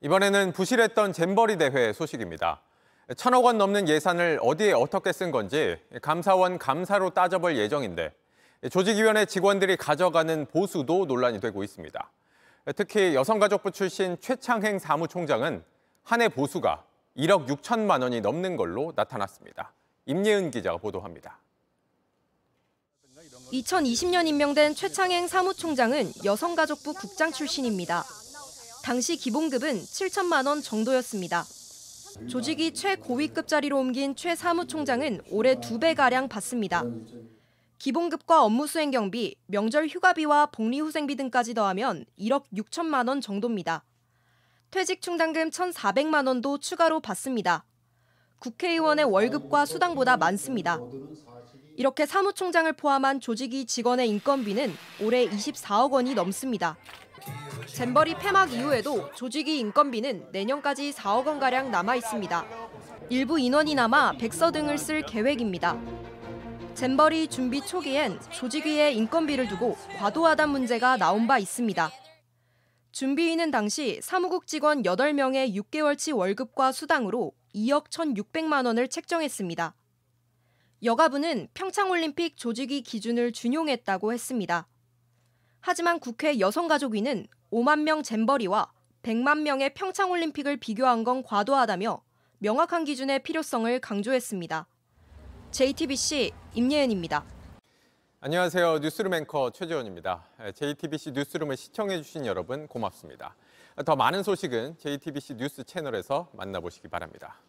이번에는 부실했던 잼버리 대회 소식입니다. 천억 원 넘는 예산을 어디에 어떻게 쓴 건지 감사원 감사로 따져볼 예정인데 조직위원회 직원들이 가져가는 보수도 논란이 되고 있습니다. 특히 여성가족부 출신 최창행 사무총장은 한 해 보수가 1억 6천만 원이 넘는 걸로 나타났습니다. 임예은 기자가 보도합니다. 2020년 임명된 최창행 사무총장은 여성가족부 국장 출신입니다. 당시 기본급은 7천만 원 정도였습니다. 조직이 최고위급 자리로 옮긴 최 사무총장은 올해 두 배가량 받습니다. 기본급과 업무 수행 경비, 명절 휴가비와 복리 후생비 등까지 더하면 1억 6천만 원 정도입니다. 퇴직 충당금 1,400만 원도 추가로 받습니다. 국회의원의 월급과 수당보다 많습니다. 이렇게 사무총장을 포함한 조직이 직원의 인건비는 올해 24억 원이 넘습니다. 잼버리 폐막 이후에도 조직위 인건비는 내년까지 4억 원가량 남아 있습니다. 일부 인원이 남아 백서 등을 쓸 계획입니다. 잼버리 준비 초기엔 조직위의 인건비를 두고 과도하단 문제가 나온 바 있습니다. 준비위는 당시 사무국 직원 8명의 6개월치 월급과 수당으로 2억 1,600만 원을 책정했습니다. 여가부는 평창올림픽 조직위 기준을 준용했다고 했습니다. 하지만 국회 여성가족위는 5만 명 잼버리와 100만 명의 평창올림픽을 비교한 건 과도하다며 명확한 기준의 필요성을 강조했습니다. JTBC 임예은입니다. 안녕하세요. 뉴스룸 앵커 최재원입니다. JTBC 예, 뉴스룸을 시청해주신 여러분 고맙습니다. 더 많은 소식은 JTBC 뉴스 채널에서 만나보시기 바랍니다.